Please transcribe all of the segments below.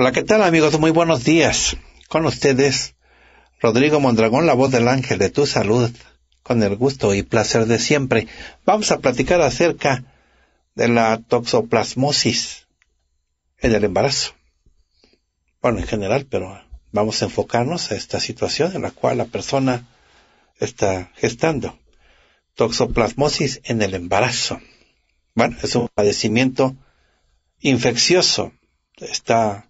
Hola, ¿qué tal amigos? Muy buenos días. Con ustedes, Rodrigo Mondragón, la voz del ángel de tu salud, con el gusto y placer de siempre. Vamos a platicar acerca de la toxoplasmosis en el embarazo. Bueno, en general, pero vamos a enfocarnos a esta situación en la cual la persona está gestando. Toxoplasmosis en el embarazo. Bueno, es un padecimiento infeccioso. Está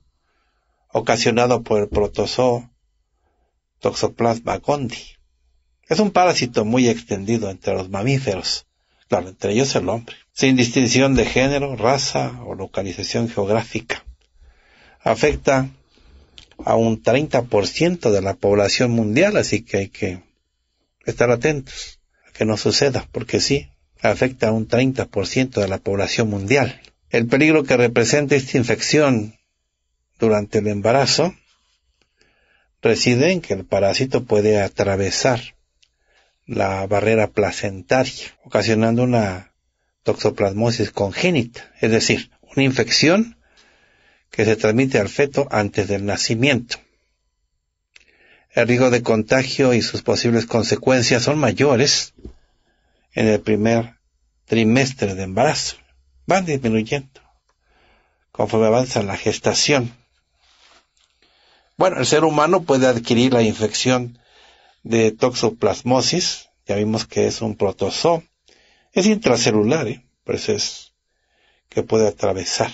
ocasionado por el protozoo Toxoplasma gondii. Es un parásito muy extendido entre los mamíferos, claro, entre ellos el hombre, sin distinción de género, raza o localización geográfica. Afecta a un 30% de la población mundial, así que hay que estar atentos a que no suceda, porque sí, afecta a un 30% de la población mundial. El peligro que representa esta infección durante el embarazo reside en que el parásito puede atravesar la barrera placentaria, ocasionando una toxoplasmosis congénita, es decir, una infección que se transmite al feto antes del nacimiento. El riesgo de contagio y sus posibles consecuencias son mayores en el primer trimestre de embarazo. Van disminuyendo conforme avanza la gestación. Bueno, el ser humano puede adquirir la infección de toxoplasmosis, ya vimos que es un protozoo, es intracelular, ¿eh? por eso es que puede atravesar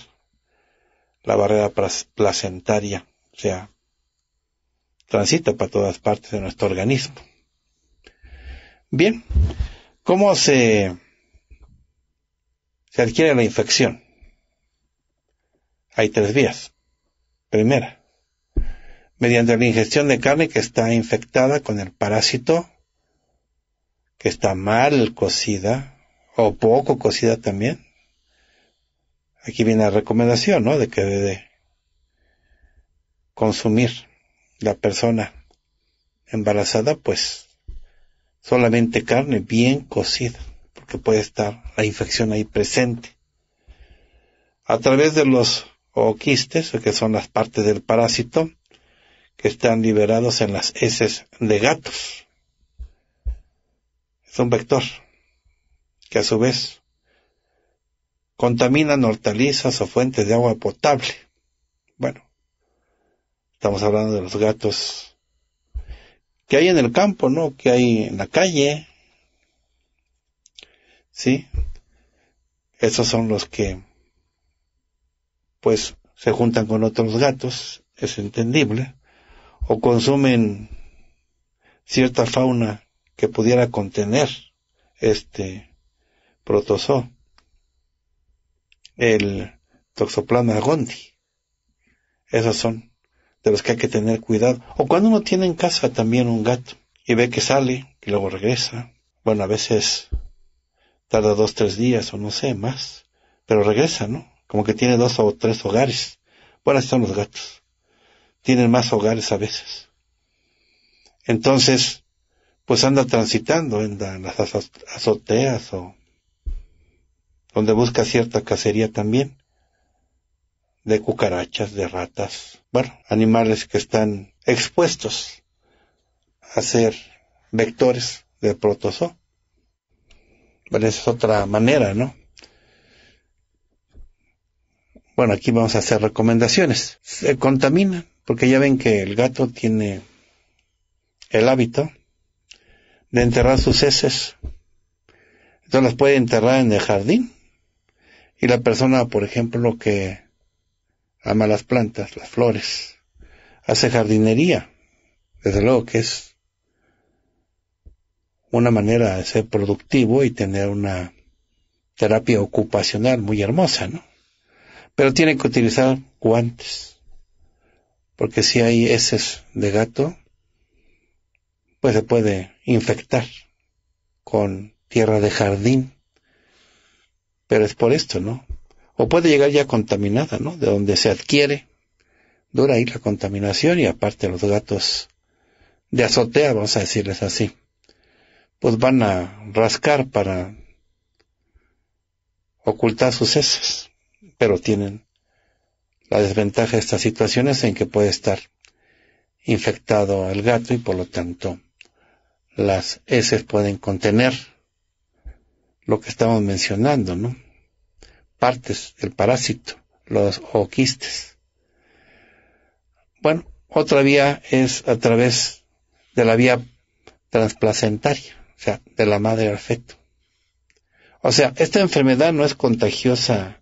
la barrera placentaria, o sea, transita para todas partes de nuestro organismo. Bien, ¿cómo se, se adquiere la infección? Hay tres vías. Primera, mediante la ingestión de carne que está infectada con el parásito, que está mal cocida o poco cocida también. Aquí viene la recomendación, ¿no? De que debe consumir la persona embarazada, pues solamente carne bien cocida, porque puede estar la infección ahí presente. A través de los oquistes, que son las partes del parásito, que están liberados en las heces de gatos. Es un vector que a su vez contaminan hortalizas o fuentes de agua potable. Bueno, estamos hablando de los gatos que hay en el campo, ¿no? Que hay en la calle. ¿Sí? Esos son los que, pues, se juntan con otros gatos, es entendible o consumen cierta fauna que pudiera contener este protozoo, el toxoplasma gondi Esos son de los que hay que tener cuidado. O cuando uno tiene en casa también un gato y ve que sale y luego regresa. Bueno, a veces tarda dos, tres días o no sé, más. Pero regresa, ¿no? Como que tiene dos o tres hogares. Bueno, así son los gatos tienen más hogares a veces. Entonces, pues anda transitando en las azoteas o donde busca cierta cacería también de cucarachas, de ratas, bueno, animales que están expuestos a ser vectores de protozoo. Bueno, es otra manera, ¿no? Bueno, aquí vamos a hacer recomendaciones. Se contaminan porque ya ven que el gato tiene el hábito de enterrar sus heces. Entonces las puede enterrar en el jardín. Y la persona, por ejemplo, que ama las plantas, las flores, hace jardinería. Desde luego que es una manera de ser productivo y tener una terapia ocupacional muy hermosa, ¿no? Pero tiene que utilizar guantes porque si hay heces de gato, pues se puede infectar con tierra de jardín. Pero es por esto, ¿no? O puede llegar ya contaminada, ¿no? De donde se adquiere. Dura ahí la contaminación y aparte los gatos de azotea, vamos a decirles así, pues van a rascar para ocultar sus heces, pero tienen la desventaja de esta situación es en que puede estar infectado el gato y por lo tanto las heces pueden contener lo que estamos mencionando, ¿no? Partes del parásito, los oquistes. Bueno, otra vía es a través de la vía transplacentaria, o sea, de la madre al feto. O sea, esta enfermedad no es contagiosa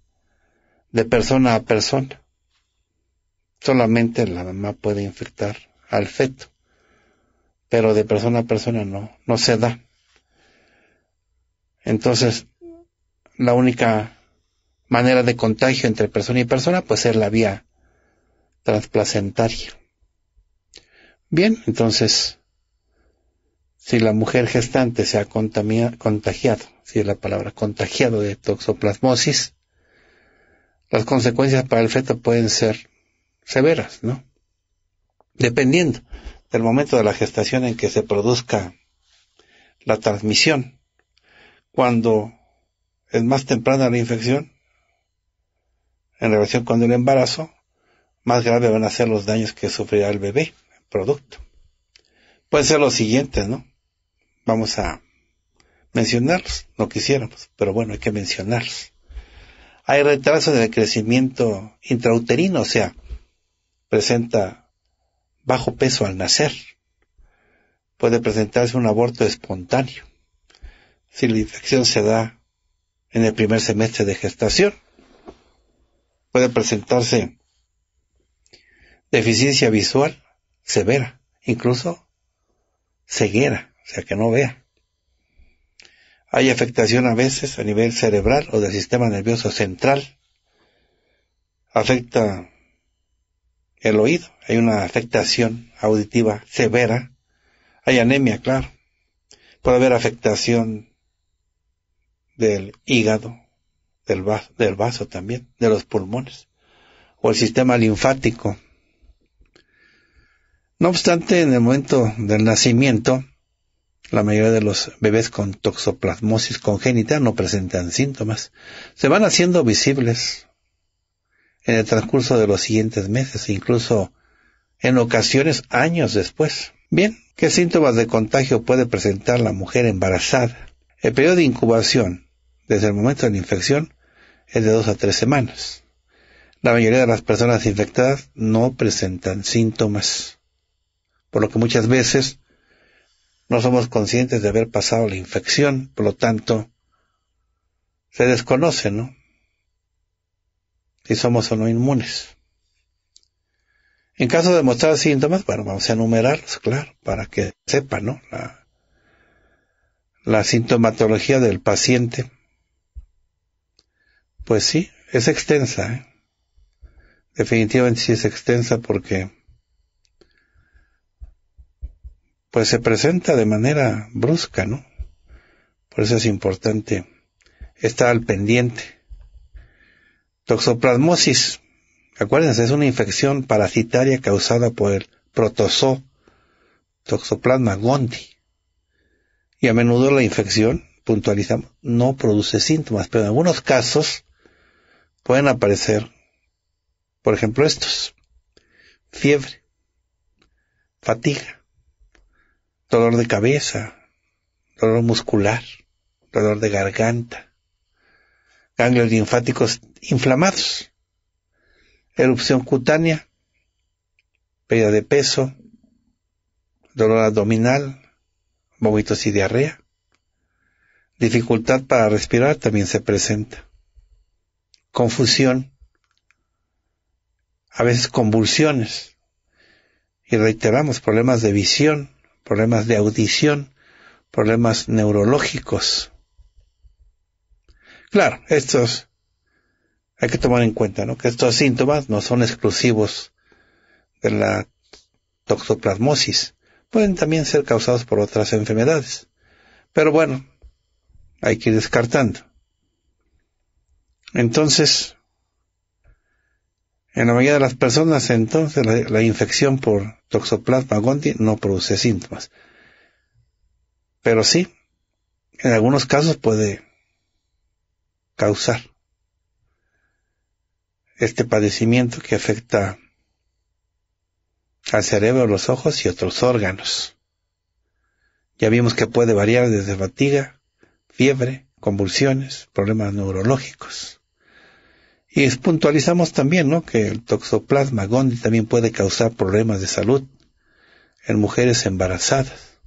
de persona a persona solamente la mamá puede infectar al feto, pero de persona a persona no, no se da. Entonces, la única manera de contagio entre persona y persona, puede ser la vía transplacentaria. Bien, entonces, si la mujer gestante se ha contagiado, si es la palabra contagiado de toxoplasmosis, las consecuencias para el feto pueden ser severas, ¿no? Dependiendo del momento de la gestación en que se produzca la transmisión. Cuando es más temprana la infección, en relación con el embarazo, más graves van a ser los daños que sufrirá el bebé, el producto. Pueden ser los siguientes, ¿no? Vamos a mencionarlos, no quisiéramos, pero bueno, hay que mencionarlos. Hay retraso en el crecimiento intrauterino, o sea, presenta bajo peso al nacer. Puede presentarse un aborto espontáneo si la infección se da en el primer semestre de gestación. Puede presentarse deficiencia visual severa, incluso ceguera, o sea que no vea. Hay afectación a veces a nivel cerebral o del sistema nervioso central. Afecta el oído, hay una afectación auditiva severa, hay anemia, claro, puede haber afectación del hígado, del vaso, también, de los pulmones, o el sistema linfático. No obstante, en el momento del nacimiento, la mayoría de los bebés con toxoplasmosis congénita no presentan síntomas. Se van haciendo visibles en el transcurso de los siguientes meses, incluso en ocasiones años después. Bien, ¿qué síntomas de contagio puede presentar la mujer embarazada? El periodo de incubación, desde el momento de la infección, es de dos a tres semanas. La mayoría de las personas infectadas no presentan síntomas, por lo que muchas veces no somos conscientes de haber pasado la infección, por lo tanto, se desconoce, ¿no? si somos o no inmunes. En caso de mostrar síntomas, bueno, vamos a enumerarlos, claro, para que sepa, ¿no? La, la sintomatología del paciente. Pues sí, es extensa, ¿eh? Definitivamente sí es extensa porque pues se presenta de manera brusca, ¿no? Por eso es importante estar al pendiente. Toxoplasmosis, acuérdense, es una infección parasitaria causada por el protozo, Toxoplasma gondii. Y a menudo la infección, puntualizamos, no produce síntomas, pero en algunos casos pueden aparecer, por ejemplo, estos. Fiebre, fatiga, dolor de cabeza, dolor muscular, dolor de garganta, ganglios linfáticos inflamados, erupción cutánea, pérdida de peso, dolor abdominal, vómitos y diarrea. Dificultad para respirar también se presenta. Confusión. A veces convulsiones. Y reiteramos problemas de visión, problemas de audición, problemas neurológicos. Claro, estos hay que tomar en cuenta que estos síntomas no son exclusivos de la toxoplasmosis. Pueden también ser causados por otras enfermedades. Pero bueno, hay que ir descartando. Entonces, en la mayoría de las personas, entonces, la, la infección por toxoplasma gondii no produce síntomas. Pero sí, en algunos casos puede causar este padecimiento que afecta al cerebro, los ojos y otros órganos. Ya vimos que puede variar desde fatiga, fiebre, convulsiones, problemas neurológicos. Y puntualizamos también, ¿no? Que el toxoplasma gondii también puede causar problemas de salud en mujeres embarazadas.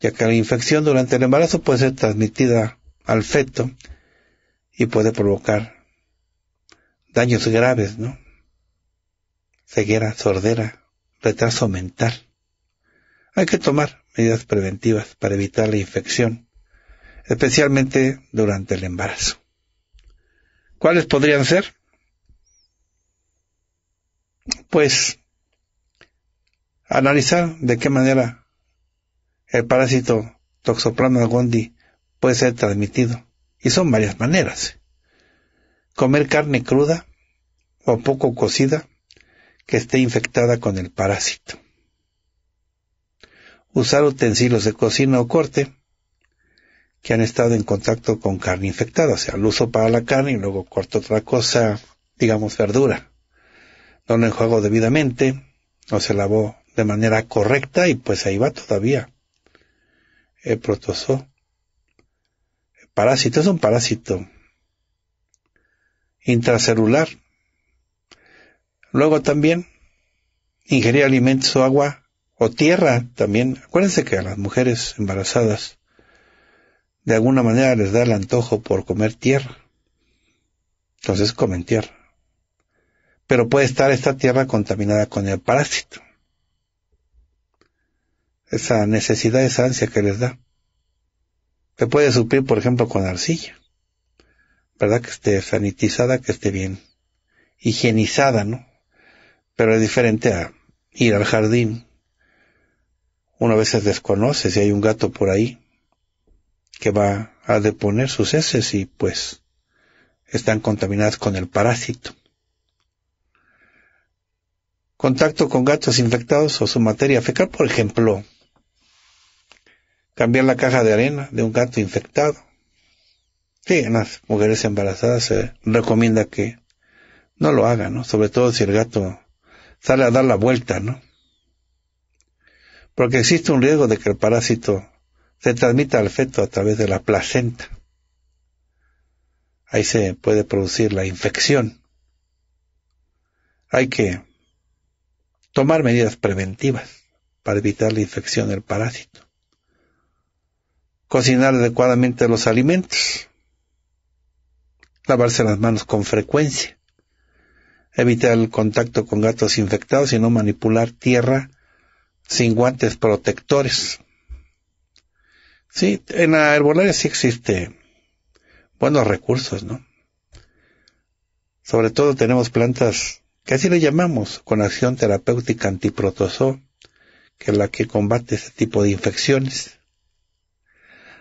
Ya que la infección durante el embarazo puede ser transmitida al feto y puede provocar daños graves, ¿no? Ceguera, sordera, retraso mental. Hay que tomar medidas preventivas para evitar la infección, especialmente durante el embarazo. ¿Cuáles podrían ser? Pues analizar de qué manera el parásito toxoplasma gondii puede ser transmitido. Y son varias maneras. Comer carne cruda o poco cocida que esté infectada con el parásito. Usar utensilios de cocina o corte que han estado en contacto con carne infectada, o sea, lo uso para la carne y luego corto otra cosa, digamos verdura. No lo enjuago debidamente, no se lavó de manera correcta y pues ahí va todavía el protozoo. El parásito es un parásito intracelular. Luego también ingerir alimentos o agua o tierra también. Acuérdense que a las mujeres embarazadas de alguna manera les da el antojo por comer tierra. Entonces comen tierra. Pero puede estar esta tierra contaminada con el parásito. Esa necesidad, esa ansia que les da. Se puede suplir, por ejemplo, con arcilla. ¿verdad? Que esté sanitizada, que esté bien higienizada, ¿no? Pero es diferente a ir al jardín. Una vez veces desconoce si hay un gato por ahí que va a deponer sus heces y pues están contaminadas con el parásito. Contacto con gatos infectados o su materia fecal, por ejemplo, cambiar la caja de arena de un gato infectado, Sí, en las mujeres embarazadas se recomienda que no lo hagan, ¿no? Sobre todo si el gato sale a dar la vuelta, ¿no? Porque existe un riesgo de que el parásito se transmita al feto a través de la placenta. Ahí se puede producir la infección. Hay que tomar medidas preventivas para evitar la infección del parásito. Cocinar adecuadamente los alimentos lavarse las manos con frecuencia, evitar el contacto con gatos infectados y no manipular tierra sin guantes protectores. Sí, en la herbolaria sí existe buenos recursos, ¿no? Sobre todo tenemos plantas que así le llamamos, con acción terapéutica antiprotozo, que es la que combate este tipo de infecciones.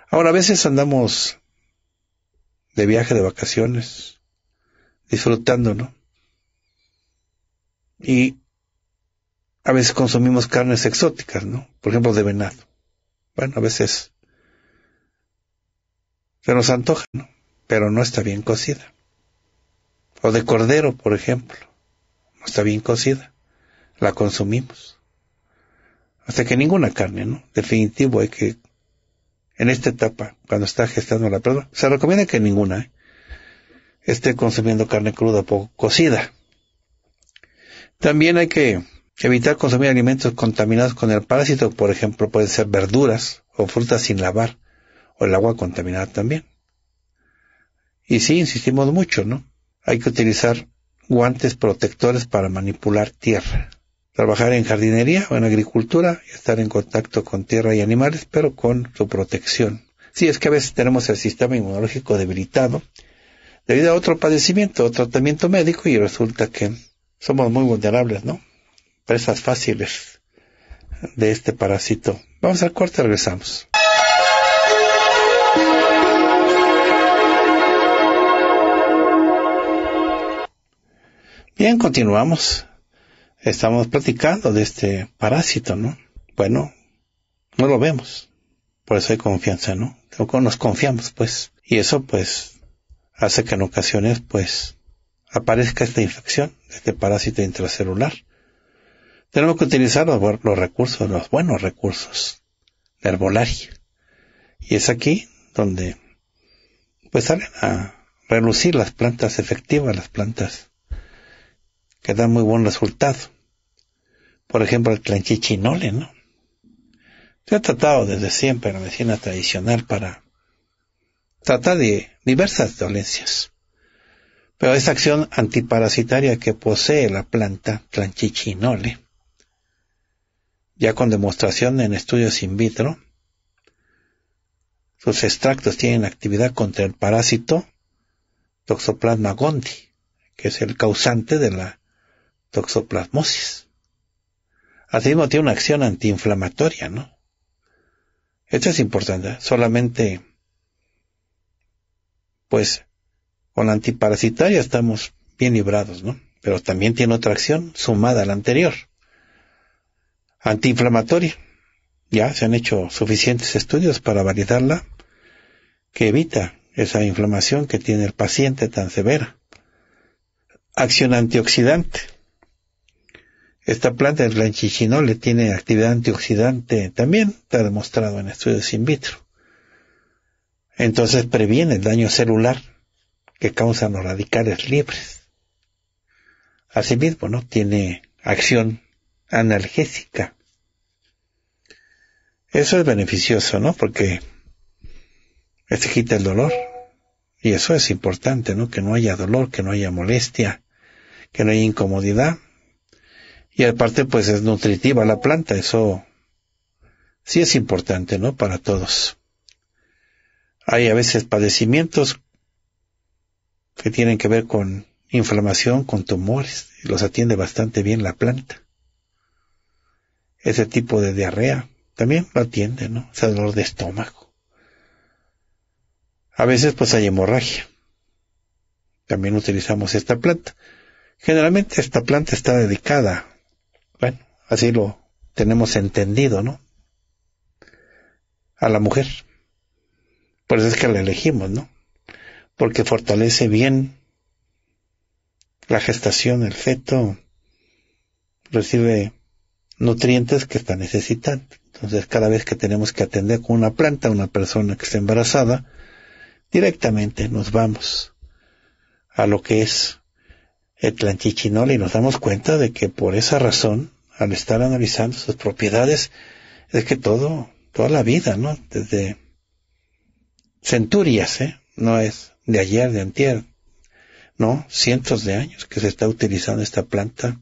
Ahora, a veces andamos de viaje, de vacaciones, disfrutando, ¿no? Y a veces consumimos carnes exóticas, ¿no? Por ejemplo, de venado. Bueno, a veces se nos antoja, ¿no? Pero no está bien cocida. O de cordero, por ejemplo. No está bien cocida. La consumimos. Hasta que ninguna carne, ¿no? Definitivo, hay que en esta etapa, cuando está gestando la prueba, se recomienda que ninguna ¿eh? esté consumiendo carne cruda o cocida. También hay que evitar consumir alimentos contaminados con el parásito, por ejemplo, pueden ser verduras o frutas sin lavar, o el agua contaminada también. Y sí, insistimos mucho, ¿no? Hay que utilizar guantes protectores para manipular tierra trabajar en jardinería o en agricultura y estar en contacto con tierra y animales, pero con su protección. Sí, es que a veces tenemos el sistema inmunológico debilitado debido a otro padecimiento o tratamiento médico y resulta que somos muy vulnerables, ¿no? Presas fáciles de este parásito. Vamos al corte, regresamos. Bien, continuamos estamos platicando de este parásito, ¿no? Bueno, no lo vemos. Por eso hay confianza, ¿no? Nos confiamos, pues. Y eso, pues, hace que en ocasiones, pues, aparezca esta infección, este parásito intracelular. Tenemos que utilizar los, recursos, los buenos recursos de herbolaria. Y es aquí donde, pues, salen a relucir las plantas efectivas, las plantas que dan muy buen resultado por ejemplo, el Tlanchichinole, ¿no? Se ha tratado desde siempre la medicina tradicional para tratar de diversas dolencias. Pero esa acción antiparasitaria que posee la planta Tlanchichinole, ya con demostración en estudios in vitro, sus extractos tienen actividad contra el parásito Toxoplasma gondii, que es el causante de la toxoplasmosis. Asimismo tiene una acción antiinflamatoria, ¿no? Esto es importante. Solamente, pues, con la antiparasitaria estamos bien librados, ¿no? Pero también tiene otra acción sumada a la anterior. Antiinflamatoria. Ya se han hecho suficientes estudios para validarla que evita esa inflamación que tiene el paciente tan severa. Acción antioxidante. Esta planta, el le tiene actividad antioxidante también, está demostrado en estudios in vitro. Entonces previene el daño celular que causan los radicales libres. Asimismo, ¿no? Tiene acción analgésica. Eso es beneficioso, ¿no? Porque este quita el dolor. Y eso es importante, ¿no? Que no haya dolor, que no haya molestia, que no haya incomodidad. Y aparte, pues es nutritiva la planta, eso sí es importante, ¿no? Para todos. Hay a veces padecimientos que tienen que ver con inflamación, con tumores, los atiende bastante bien la planta. Ese tipo de diarrea también lo atiende, ¿no? Ese dolor de estómago. A veces pues hay hemorragia. También utilizamos esta planta. Generalmente esta planta está dedicada bueno, así lo tenemos entendido, ¿no? A la mujer. Por eso es que la elegimos, ¿no? Porque fortalece bien la gestación, el feto, recibe nutrientes que está necesitando. Entonces, cada vez que tenemos que atender con una planta a una persona que está embarazada, directamente nos vamos a lo que es el tlanchichinol y nos damos cuenta de que por esa razón al estar analizando sus propiedades, es que todo, toda la vida, ¿no? Desde centurias, ¿eh? No es de ayer, de antier, ¿no? Cientos de años que se está utilizando esta planta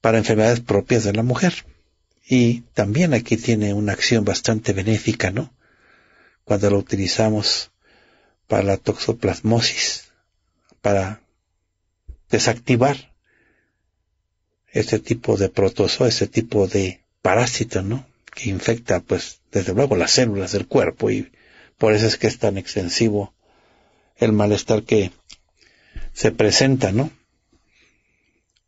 para enfermedades propias de la mujer. Y también aquí tiene una acción bastante benéfica, ¿no? Cuando la utilizamos para la toxoplasmosis, para desactivar este tipo de protozoa, este tipo de parásito, ¿no? Que infecta, pues, desde luego las células del cuerpo y por eso es que es tan extensivo el malestar que se presenta, ¿no?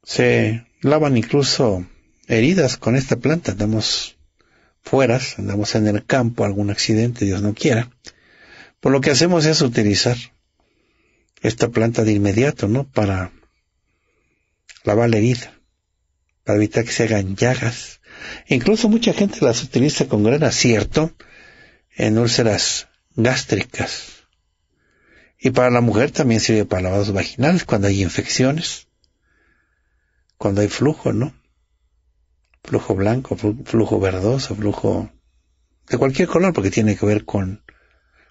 Se lavan incluso heridas con esta planta, andamos fueras, andamos en el campo, algún accidente, Dios no quiera. Por lo que hacemos es utilizar esta planta de inmediato, ¿no? Para lavar la herida para evitar que se hagan llagas. incluso mucha gente las utiliza con gran acierto en úlceras gástricas. Y para la mujer también sirve para lavados vaginales cuando hay infecciones, cuando hay flujo, ¿no? Flujo blanco, flujo verdoso, flujo de cualquier color, porque tiene que ver con,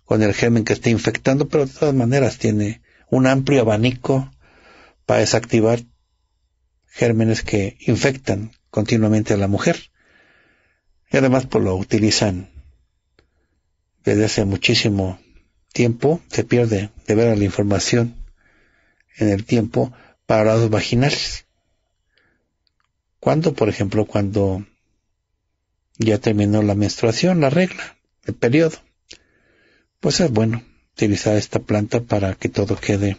con el germen que está infectando, pero de todas maneras tiene un amplio abanico para desactivar gérmenes que infectan continuamente a la mujer. Y además pues lo utilizan desde hace muchísimo tiempo, se pierde de ver la información en el tiempo para los vaginales. Cuando, por ejemplo, cuando ya terminó la menstruación, la regla, el periodo, pues es bueno utilizar esta planta para que todo quede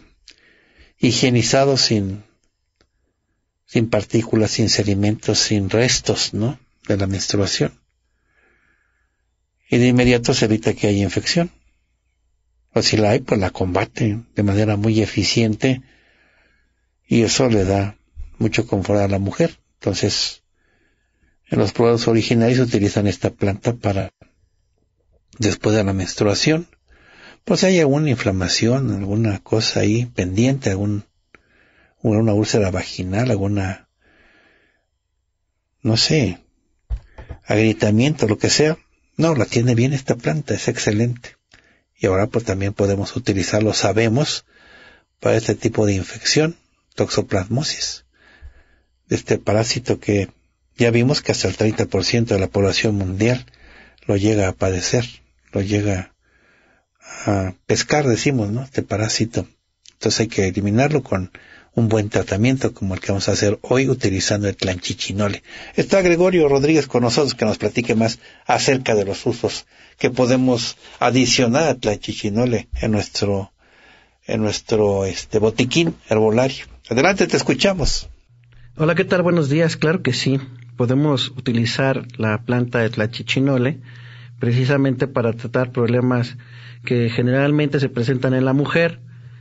higienizado sin sin partículas, sin sedimentos, sin restos, ¿no? De la menstruación. Y de inmediato se evita que haya infección. O si la hay, pues la combate de manera muy eficiente y eso le da mucho confort a la mujer. Entonces, en los productos originarios utilizan esta planta para después de la menstruación. Pues hay alguna inflamación, alguna cosa ahí pendiente, algún una úlcera vaginal, alguna, no sé, agrietamiento, lo que sea. No, la tiene bien esta planta, es excelente. Y ahora pues también podemos utilizarlo, sabemos, para este tipo de infección, toxoplasmosis, de este parásito que ya vimos que hasta el 30% de la población mundial lo llega a padecer, lo llega a pescar, decimos, ¿no? Este parásito. Entonces hay que eliminarlo con un buen tratamiento como el que vamos a hacer hoy utilizando el Tlanchichinole. Está Gregorio Rodríguez con nosotros que nos platique más acerca de los usos que podemos adicionar al Tlanchichinole en nuestro, en nuestro este, botiquín herbolario. Adelante, te escuchamos. Hola, ¿qué tal? Buenos días. Claro que sí. Podemos utilizar la planta de Tlanchichinole... precisamente para tratar problemas que generalmente se presentan en la mujer,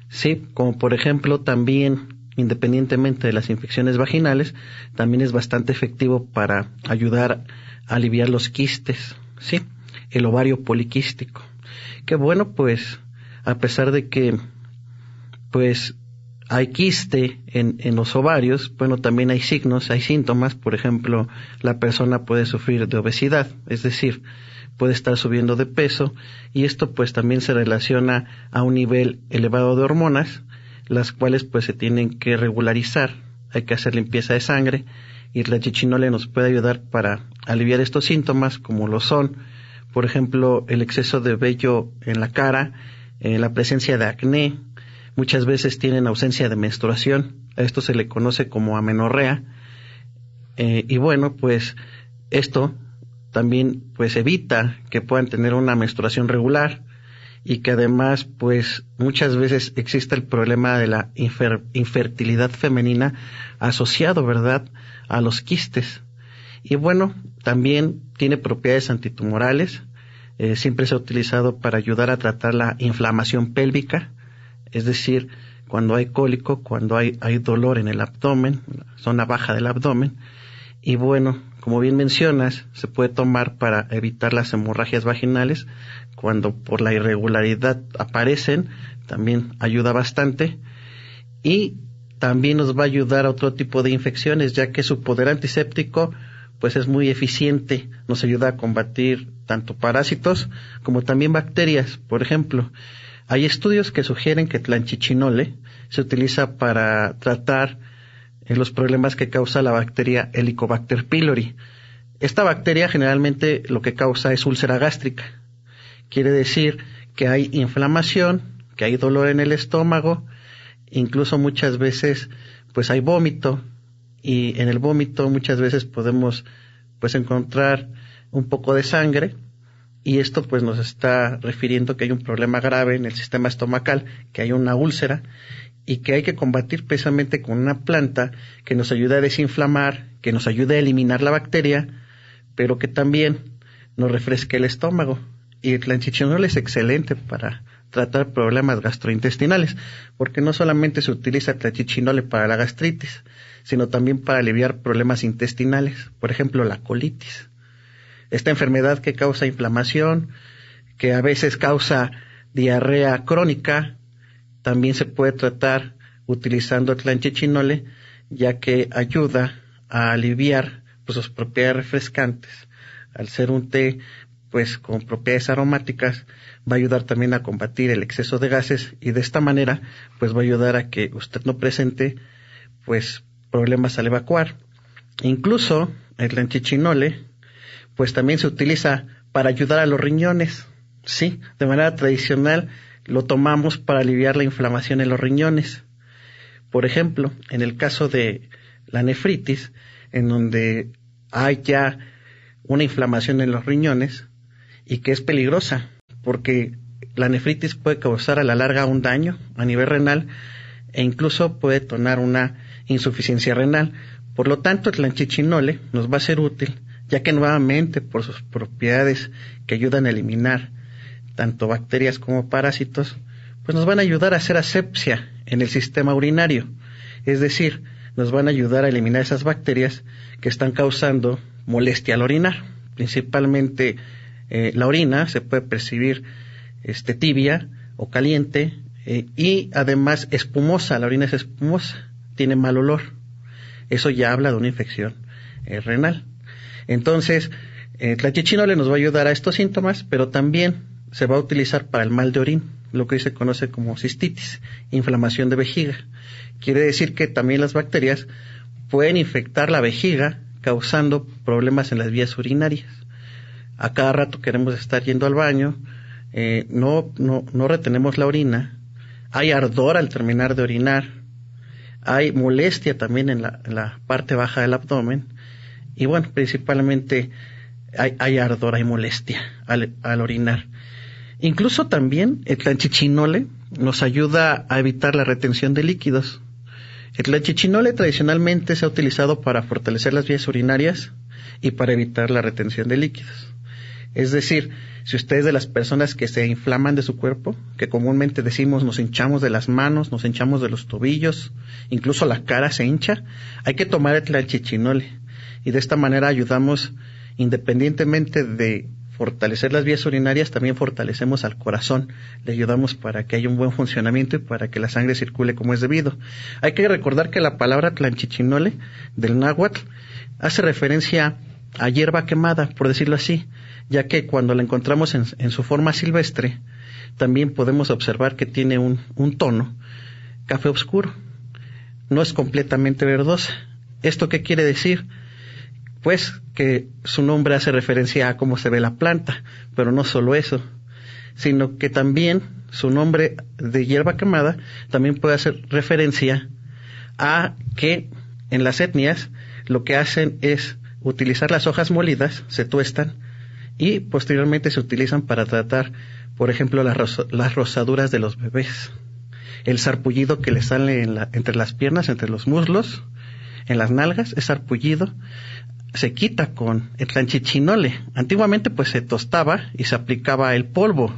¿sí? Como por ejemplo también independientemente de las infecciones vaginales, también es bastante efectivo para ayudar a aliviar los quistes, ¿sí? El ovario poliquístico. Que bueno, pues, a pesar de que, pues, hay quiste en, en, los ovarios, bueno, también hay signos, hay síntomas, por ejemplo, la persona puede sufrir de obesidad, es decir, puede estar subiendo de peso y esto pues también se relaciona a un nivel elevado de hormonas las cuales pues se tienen que regularizar. Hay que hacer limpieza de sangre y la chichinole nos puede ayudar para aliviar estos síntomas como lo son, por ejemplo, el exceso de vello en la cara, eh, la presencia de acné, muchas veces tienen ausencia de menstruación, a esto se le conoce como amenorrea, eh, y bueno, pues esto también pues evita que puedan tener una menstruación regular, y que además pues muchas veces existe el problema de la infertilidad femenina asociado, ¿verdad?, a los quistes. Y bueno, también tiene propiedades antitumorales, eh, siempre se ha utilizado para ayudar a tratar la inflamación pélvica, es decir, cuando hay cólico, cuando hay, hay dolor en el abdomen, zona baja del abdomen, y bueno, como bien mencionas, se puede tomar para evitar las hemorragias vaginales, cuando por la irregularidad aparecen, también ayuda bastante. Y también nos va a ayudar a otro tipo de infecciones, ya que su poder antiséptico pues es muy eficiente, nos ayuda a combatir tanto parásitos como también bacterias. Por ejemplo, hay estudios que sugieren que Tlanchichinole se utiliza para tratar eh, los problemas que causa la bacteria Helicobacter pylori. Esta bacteria generalmente lo que causa es úlcera gástrica, Quiere decir que hay inflamación, que hay dolor en el estómago, incluso muchas veces pues hay vómito y en el vómito muchas veces podemos pues encontrar un poco de sangre y esto pues nos está refiriendo que hay un problema grave en el sistema estomacal, que hay una úlcera y que hay que combatir precisamente con una planta que nos ayude a desinflamar, que nos ayude a eliminar la bacteria, pero que también nos refresque el estómago y el antichinol es excelente para tratar problemas gastrointestinales, porque no solamente se utiliza tlanchichinole para la gastritis, sino también para aliviar problemas intestinales, por ejemplo la colitis. Esta enfermedad que causa inflamación, que a veces causa diarrea crónica, también se puede tratar utilizando clanchichinole, ya que ayuda a aliviar pues, sus propiedades refrescantes. Al ser un té pues con propiedades aromáticas va a ayudar también a combatir el exceso de gases y de esta manera pues va a ayudar a que usted no presente pues problemas al evacuar. Incluso el lanchichinole pues también se utiliza para ayudar a los riñones, ¿sí? De manera tradicional lo tomamos para aliviar la inflamación en los riñones. Por ejemplo, en el caso de la nefritis, en donde hay ya una inflamación en los riñones, y que es peligrosa porque la nefritis puede causar a la larga un daño a nivel renal e incluso puede tornar una insuficiencia renal. Por lo tanto, el anchichinole nos va a ser útil ya que nuevamente por sus propiedades que ayudan a eliminar tanto bacterias como parásitos, pues nos van a ayudar a hacer asepsia en el sistema urinario. Es decir, nos van a ayudar a eliminar esas bacterias que están causando molestia al orinar, principalmente eh, la orina se puede percibir este, tibia o caliente eh, y además espumosa, la orina es espumosa, tiene mal olor. Eso ya habla de una infección eh, renal. Entonces, la nos va a ayudar a estos síntomas, pero también se va a utilizar para el mal de orín, lo que hoy se conoce como cistitis, inflamación de vejiga. Quiere decir que también las bacterias pueden infectar la vejiga causando problemas en las vías urinarias a cada rato queremos estar yendo al baño, eh, no, no, retenemos la orina, hay ardor al terminar de orinar, hay molestia también en la, parte baja del abdomen y bueno, principalmente hay, ardor, hay molestia al, orinar. Incluso también el chichinole nos ayuda a evitar la retención de líquidos. El chichinole tradicionalmente se ha utilizado para fortalecer las vías urinarias y para evitar la retención de líquidos. Es decir, si ustedes de las personas que se inflaman de su cuerpo, que comúnmente decimos nos hinchamos de las manos, nos hinchamos de los tobillos, incluso la cara se hincha, hay que tomar el tlanchichinole Y de esta manera ayudamos, independientemente de fortalecer las vías urinarias, también fortalecemos al corazón, le ayudamos para que haya un buen funcionamiento y para que la sangre circule como es debido. Hay que recordar que la palabra tlanchichinole del náhuatl hace referencia a hierba quemada, por decirlo así ya que cuando la encontramos en, su forma silvestre, también podemos observar que tiene un, un tono café oscuro. No es completamente verdosa. ¿Esto qué quiere decir? Pues que su nombre hace referencia a cómo se ve la planta, pero no solo eso, sino que también su nombre de hierba quemada también puede hacer referencia a que en las etnias lo que hacen es utilizar las hojas molidas, se tuestan, y posteriormente se utilizan para tratar, por ejemplo, las, rozaduras rosaduras de los bebés, el sarpullido que le sale entre las piernas, entre los muslos, en las nalgas, es sarpullido, se quita con el chinole Antiguamente pues se tostaba y se aplicaba el polvo.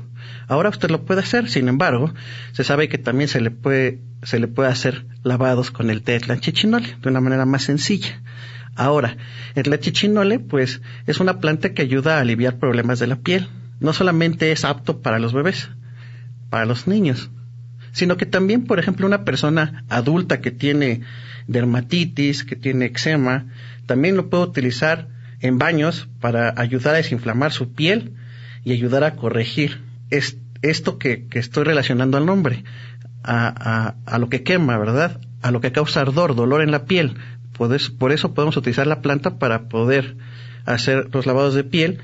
Ahora usted lo puede hacer, sin embargo, se sabe que también se le puede, se le puede hacer lavados con el té de de una manera más sencilla. Ahora, el lechichinole, pues, es una planta que ayuda a aliviar problemas de la piel. No solamente es apto para los bebés, para los niños, sino que también, por ejemplo, una persona adulta que tiene dermatitis, que tiene eczema, también lo puede utilizar en baños para ayudar a desinflamar su piel y ayudar a corregir esto que, estoy relacionando al nombre, a lo que quema, ¿verdad? A lo que causa ardor, dolor en la piel, por eso podemos utilizar la planta para poder hacer los lavados de piel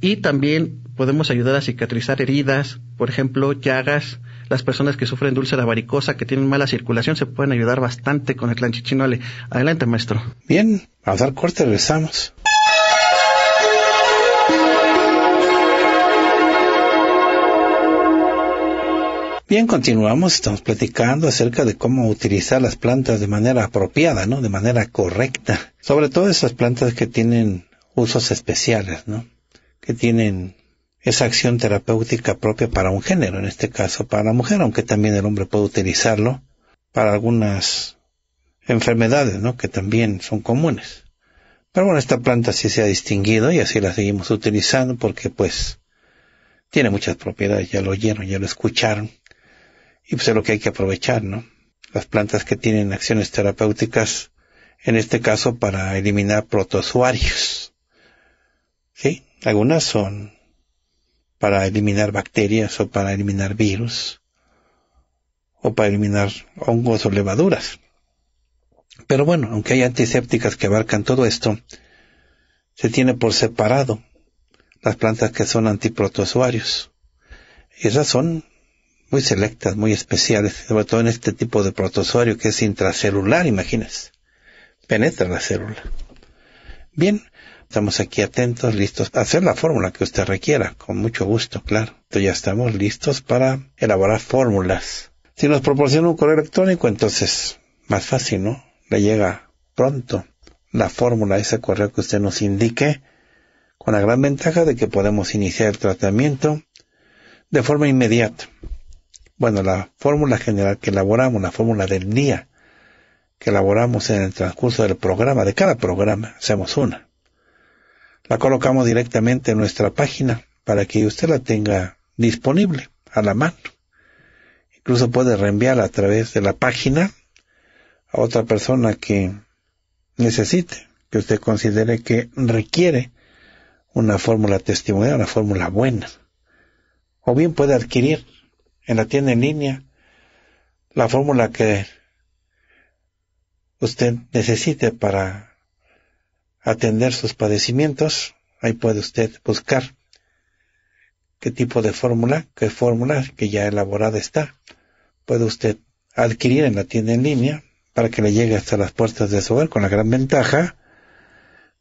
y también podemos ayudar a cicatrizar heridas, por ejemplo, llagas. Las personas que sufren dulce la varicosa, que tienen mala circulación, se pueden ayudar bastante con el clanchichinole. Adelante, maestro. Bien, a dar corte regresamos. Bien, continuamos, estamos platicando acerca de cómo utilizar las plantas de manera apropiada, ¿no? De manera correcta. Sobre todo esas plantas que tienen usos especiales, ¿no? Que tienen esa acción terapéutica propia para un género, en este caso para la mujer, aunque también el hombre puede utilizarlo para algunas enfermedades, ¿no? Que también son comunes. Pero bueno, esta planta sí se ha distinguido y así la seguimos utilizando porque pues tiene muchas propiedades, ya lo oyeron, ya lo escucharon y pues es lo que hay que aprovechar, ¿no? Las plantas que tienen acciones terapéuticas, en este caso para eliminar protozoarios. ¿Sí? Algunas son para eliminar bacterias o para eliminar virus o para eliminar hongos o levaduras. Pero bueno, aunque hay antisépticas que abarcan todo esto, se tiene por separado las plantas que son antiprotozoarios. Esas son muy selectas, muy especiales, sobre todo en este tipo de protozoario que es intracelular, imagínese... Penetra la célula. Bien, estamos aquí atentos, listos a hacer la fórmula que usted requiera, con mucho gusto, claro. Entonces ya estamos listos para elaborar fórmulas. Si nos proporciona un correo electrónico, entonces más fácil, ¿no? Le llega pronto la fórmula, ese correo que usted nos indique, con la gran ventaja de que podemos iniciar el tratamiento de forma inmediata bueno, la fórmula general que elaboramos, la fórmula del día que elaboramos en el transcurso del programa, de cada programa, hacemos una. La colocamos directamente en nuestra página para que usted la tenga disponible a la mano. Incluso puede reenviarla a través de la página a otra persona que necesite, que usted considere que requiere una fórmula testimonial, una fórmula buena. O bien puede adquirir en la tienda en línea la fórmula que usted necesite para atender sus padecimientos. Ahí puede usted buscar qué tipo de fórmula, qué fórmula que ya elaborada está. Puede usted adquirir en la tienda en línea para que le llegue hasta las puertas de su hogar con la gran ventaja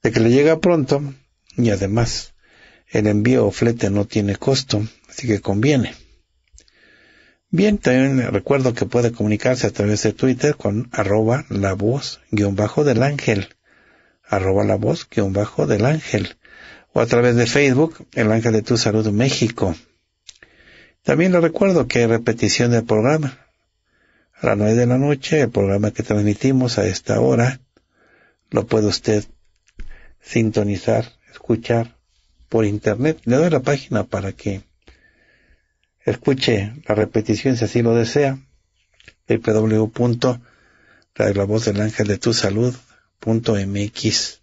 de que le llega pronto y además el envío o flete no tiene costo, así que conviene. Bien, también recuerdo que puede comunicarse a través de Twitter con arroba la voz guión bajo del ángel, arroba la voz guión bajo del ángel, o a través de Facebook, el ángel de tu salud México. También le recuerdo que hay repetición del programa. A la nueve de la noche, el programa que transmitimos a esta hora, lo puede usted sintonizar, escuchar por internet. Le doy la página para que Escuche la repetición si así lo desea. La voz del ángel de de tu salud.mx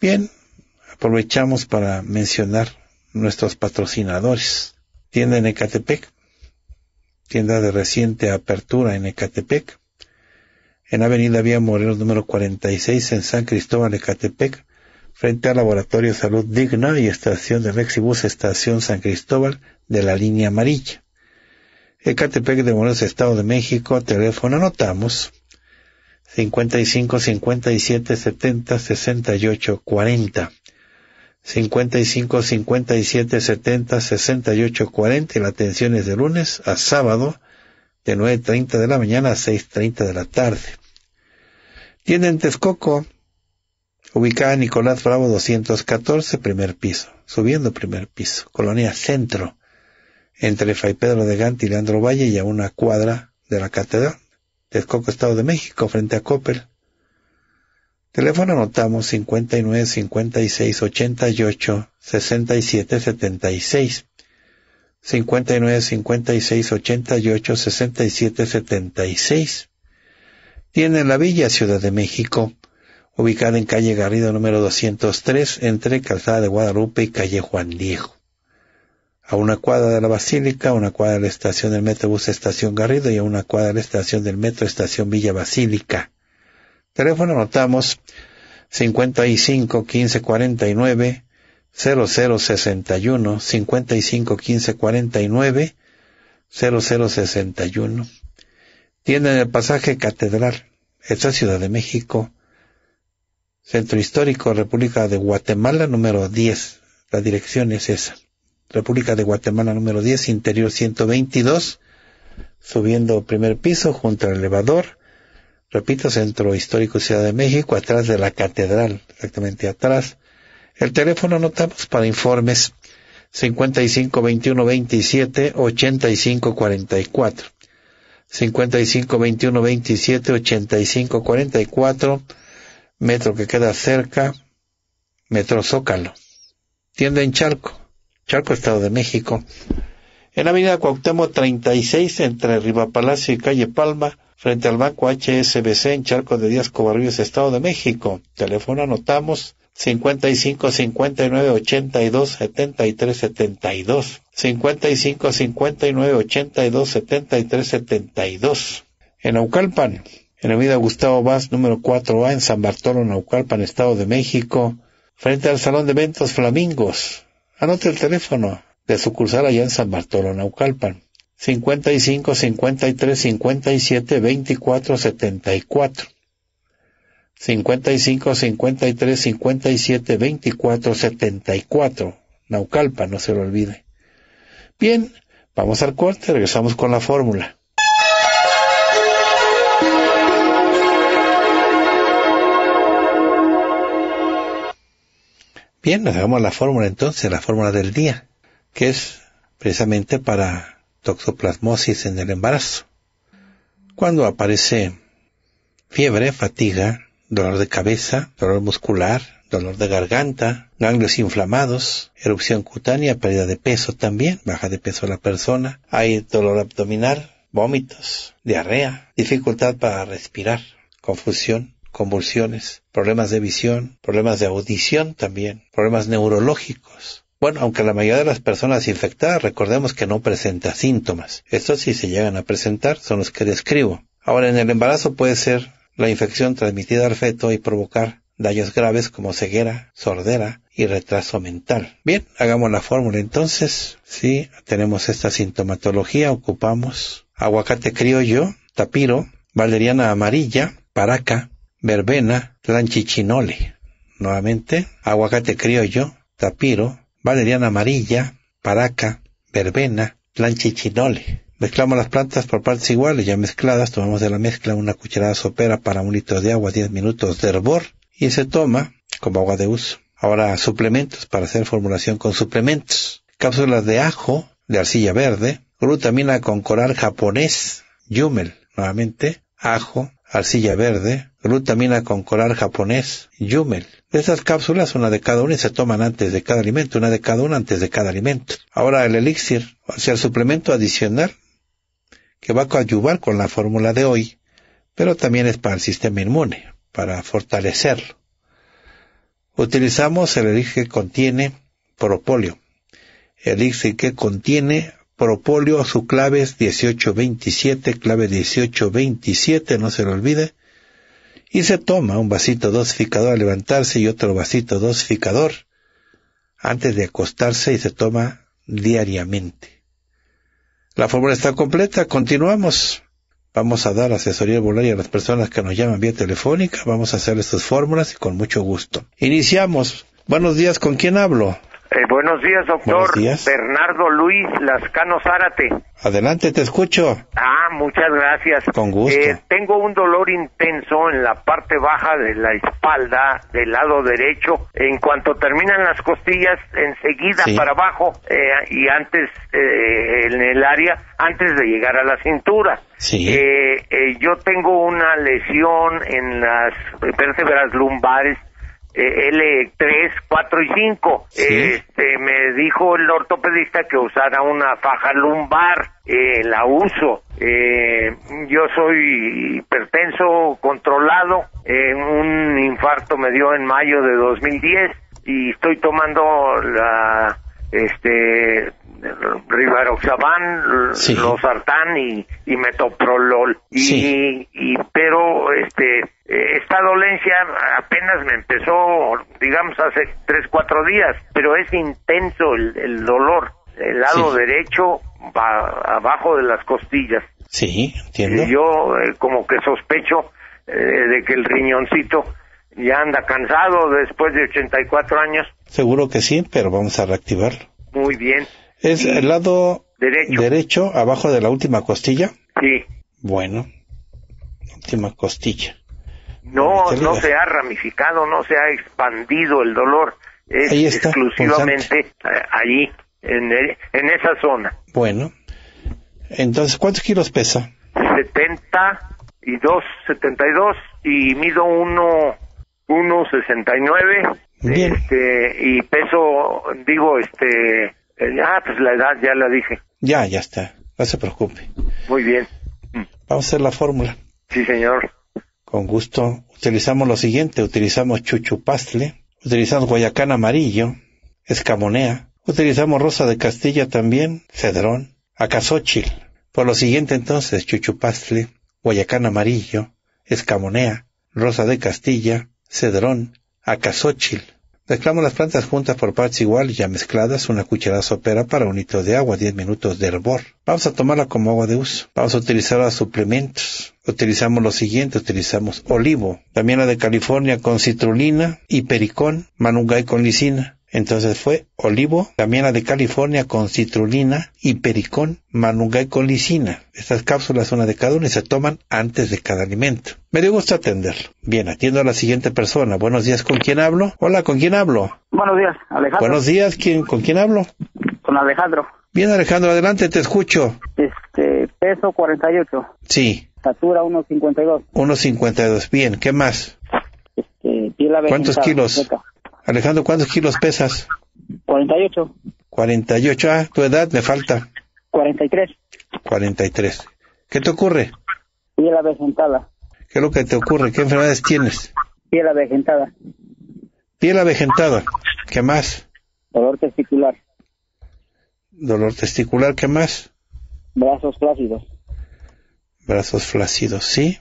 Bien, aprovechamos para mencionar nuestros patrocinadores. Tienda en Ecatepec, tienda de reciente apertura en Ecatepec, en Avenida Vía Morelos número 46 en San Cristóbal, Ecatepec, frente al Laboratorio Salud Digna y estación de Mexibus Estación San Cristóbal de la línea amarilla. Ecatepec de Morelos, Estado de México, teléfono anotamos 55 57 70 68 40. 55 57 70 68 40 y la atención es de lunes a sábado de 9.30 de la mañana a 6.30 de la tarde. Tienda en Texcoco, ubicada en Nicolás Bravo 214, primer piso, subiendo primer piso, colonia centro, entre Fray Pedro de Gante y Leandro Valle y a una cuadra de la Catedral, Texcoco, Estado de México, frente a Coppel. Teléfono anotamos 59 56 88 67 76. 59 56 88 67 76. Tiene la Villa Ciudad de México ubicada en calle Garrido número 203, entre Calzada de Guadalupe y calle Juan Diego. A una cuadra de la Basílica, a una cuadra de la estación del Metrobús Estación Garrido y a una cuadra de la estación del Metro Estación Villa Basílica. Teléfono anotamos 55 0061 55 0061. Tienda el pasaje Catedral. Esta Ciudad de México Centro Histórico, República de Guatemala, número 10. La dirección es esa. República de Guatemala, número 10, interior 122, subiendo primer piso junto al elevador. Repito, Centro Histórico Ciudad de México, atrás de la catedral, exactamente atrás. El teléfono anotamos para informes 55 21 27 85 44. 27 metro que queda cerca, metro Zócalo. Tienda en Charco, Charco, Estado de México. En avenida Cuauhtémoc 36, entre Palacio y Calle Palma, frente al banco HSBC en Charco de Díaz Cobarrios, Estado de México. Teléfono anotamos 55 59 82 73 72. 55 59 82 73 72. En Aucalpan, en la vida Gustavo Vaz, número 4A, en San Bartolo, Naucalpan, Estado de México, frente al Salón de Eventos Flamingos. Anote el teléfono de sucursal allá en San Bartolo, Naucalpan. 55 53 57 24 74. 55 53 57 24 74. Naucalpan, no se lo olvide. Bien, vamos al corte, regresamos con la fórmula. Bien, nos hagamos la fórmula entonces, la fórmula del día, que es precisamente para toxoplasmosis en el embarazo. Cuando aparece fiebre, fatiga, dolor de cabeza, dolor muscular, dolor de garganta, ganglios inflamados, erupción cutánea, pérdida de peso también, baja de peso la persona, hay dolor abdominal, vómitos, diarrea, dificultad para respirar, confusión, convulsiones, problemas de visión, problemas de audición también, problemas neurológicos. Bueno, aunque la mayoría de las personas infectadas recordemos que no presenta síntomas. Estos sí se llegan a presentar son los que describo. Ahora en el embarazo puede ser la infección transmitida al feto y provocar daños graves como ceguera, sordera y retraso mental. Bien, hagamos la fórmula entonces. Si tenemos esta sintomatología, ocupamos aguacate criollo, tapiro, valeriana amarilla, paraca, verbena, planchicinole, Nuevamente, aguacate criollo, tapiro, valeriana amarilla, paraca, verbena, lanchichinole. Mezclamos las plantas por partes iguales, ya mezcladas, tomamos de la mezcla una cucharada sopera para un litro de agua, 10 minutos de hervor y se toma como agua de uso. Ahora suplementos para hacer formulación con suplementos. Cápsulas de ajo, de arcilla verde, glutamina con coral japonés, yumel, nuevamente, ajo, arcilla verde, glutamina con coral japonés, yumel. Estas cápsulas, una de cada una, se toman antes de cada alimento, una de cada una antes de cada alimento. Ahora el elixir, o sea, el suplemento adicional que va a coadyuvar con la fórmula de hoy, pero también es para el sistema inmune, para fortalecerlo. Utilizamos el elixir que contiene propóleo, elixir que contiene propóleo, su clave es 1827, clave 1827, no se lo olvide. Y se toma un vasito dosificador a levantarse y otro vasito dosificador antes de acostarse y se toma diariamente. La fórmula está completa, continuamos. Vamos a dar asesoría volaria a las personas que nos llaman vía telefónica, vamos a hacer estas fórmulas y con mucho gusto. Iniciamos. Buenos días, ¿con quién hablo? Eh, buenos días, doctor. Bernardo Luis Lascano Zárate. Adelante, te escucho. Ah, muchas gracias. Con gusto. Eh, tengo un dolor intenso en la parte baja de la espalda, del lado derecho. En cuanto terminan las costillas, enseguida para abajo eh, y antes en el área, antes de llegar a la cintura. Sí. yo tengo una lesión en las vértebras lumbares eh, L3, 4 y 5. Este, me dijo el ortopedista que usara una faja lumbar, eh, la uso. Eh, yo soy hipertenso controlado, eh, un infarto me dio en mayo de 2010 y estoy tomando la este Rivaroxaban, sí. y, Metoprolol. Y, pero este esta dolencia apenas me empezó, digamos, hace tres, cuatro días, pero es intenso el, dolor. El lado derecho, va, abajo de las costillas. Sí, entiendo. Y yo eh, como que sospecho eh, de que el riñoncito ya anda cansado después de 84 años. Seguro que sí, pero vamos a reactivar. Muy bien. ¿Es el lado derecho. abajo de la última costilla? Sí. Bueno, última costilla. No, no se ha ramificado, no se ha expandido el dolor. Es Ahí está, exclusivamente eh, allí, en, en esa zona. Bueno, entonces, ¿cuántos kilos pesa? 72, 72 y mido 1, 1,69. Este, y peso, digo, este, eh, ah, pues la edad ya la dije. Ya, ya está. No se preocupe. Muy bien. Mm. Vamos a hacer la fórmula. Sí, señor. Con gusto. Utilizamos lo siguiente. Utilizamos chuchupastle. Utilizamos guayacán amarillo. Escamonea. Utilizamos rosa de Castilla también. Cedrón. acasóchil. Por lo siguiente entonces, chuchupastle, guayacán amarillo, escamonea, rosa de Castilla, cedrón, acasóchil. Mezclamos las plantas juntas por partes iguales ya mezcladas, una cucharada sopera para un litro de agua, 10 minutos de hervor. Vamos a tomarla como agua de uso. Vamos a utilizarla a suplementos. Utilizamos lo siguiente, utilizamos olivo, también la de California con citrulina y pericón, manungay con lisina. Entonces fue olivo, camiana de California con citrulina y pericón, y con lisina. Estas cápsulas una de cada una y se toman antes de cada alimento. Me dio gusto atenderlo. Bien, atiendo a la siguiente persona. Buenos días, ¿con quién hablo? Hola, ¿con quién hablo? Buenos días, Alejandro. Buenos días, ¿con quién hablo? Con Alejandro. Bien, Alejandro, adelante, te escucho. Este, peso 48. Sí. Estatura 1.52. 1.52, bien, ¿qué más? Este, piel ¿Cuántos kilos? Alejandro, ¿cuántos kilos pesas? 48. 48, ah, tu edad me falta. 43. 43. ¿Qué te ocurre? Piel avejentada. ¿Qué es lo que te ocurre? ¿Qué enfermedades tienes? Piel avejentada. Piel avejentada. ¿Qué más? Dolor testicular. Dolor testicular, ¿qué más? Brazos flácidos. Brazos flácidos, sí.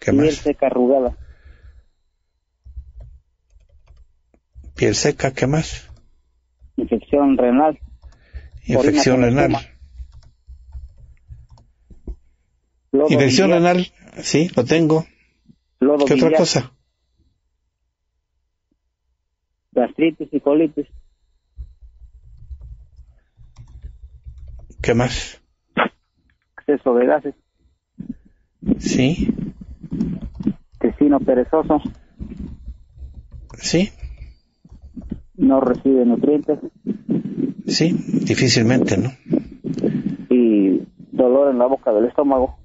¿Qué piel seca arrugada. piel seca, ¿qué más? Infección renal. Infección renal. Infección renal, sí, lo tengo. ¿Qué otra cosa? Gastritis y colitis. ¿Qué más? Exceso de gases. Sí. Intestino perezoso. Sí no recibe nutrientes. Sí, difícilmente, ¿no? Y dolor en la boca del estómago.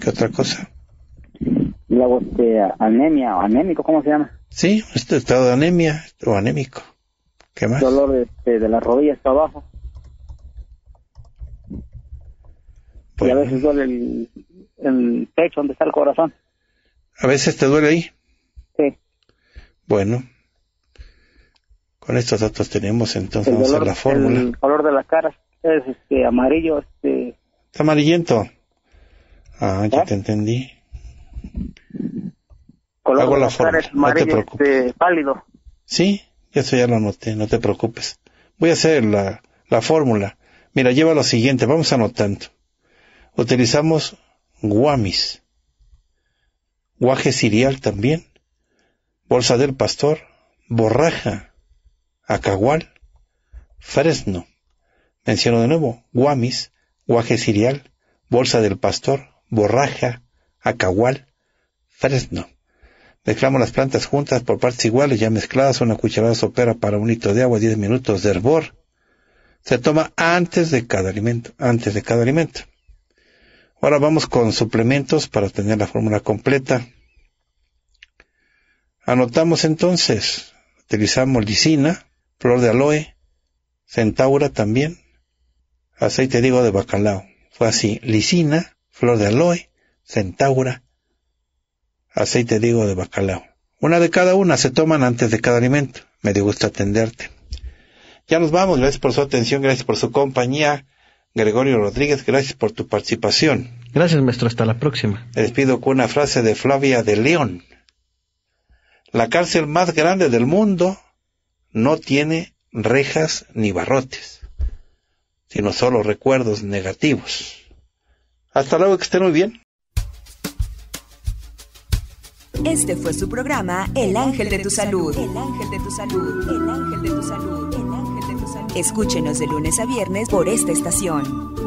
¿Qué otra cosa? la este, anemia o anémico, ¿cómo se llama? Sí, este estado de anemia o anémico. ¿Qué más? Dolor este, de, las rodillas para abajo. Y a veces duele el pecho donde está el corazón. ¿A veces te duele ahí? Bueno, con estos datos tenemos entonces la fórmula. El color de la cara es este amarillo, este ¿Está amarillento. Ah, ya te entendí. Color Hago de la, fórmula, amarillo, no te preocupes. Este, pálido. Sí, eso ya lo anoté, no te preocupes. Voy a hacer la, la fórmula. Mira, lleva lo siguiente, vamos anotando. Utilizamos guamis, guaje cereal también, Bolsa del Pastor, Borraja, Acahual, Fresno. Menciono de nuevo, Guamis, Guaje Cereal, Bolsa del Pastor, Borraja, Acahual, Fresno. Mezclamos las plantas juntas por partes iguales, ya mezcladas, una cucharada sopera para un litro de agua, 10 minutos de hervor. Se toma antes de cada alimento, antes de cada alimento. Ahora vamos con suplementos para tener la fórmula completa. Anotamos entonces, utilizamos lisina, flor de aloe, centaura también, aceite digo de bacalao. Fue así, lisina, flor de aloe, centaura, aceite digo de bacalao. Una de cada una se toman antes de cada alimento. Me dio gusto atenderte. Ya nos vamos, gracias por su atención, gracias por su compañía. Gregorio Rodríguez, gracias por tu participación. Gracias, maestro, hasta la próxima. Les pido con una frase de Flavia de León. La cárcel más grande del mundo no tiene rejas ni barrotes, sino solo recuerdos negativos. Hasta luego, que estén muy bien. Este fue su programa El Ángel de tu Salud. El Ángel de tu Salud. El de Salud. El Ángel de tu Salud. Escúchenos de lunes a viernes por esta estación.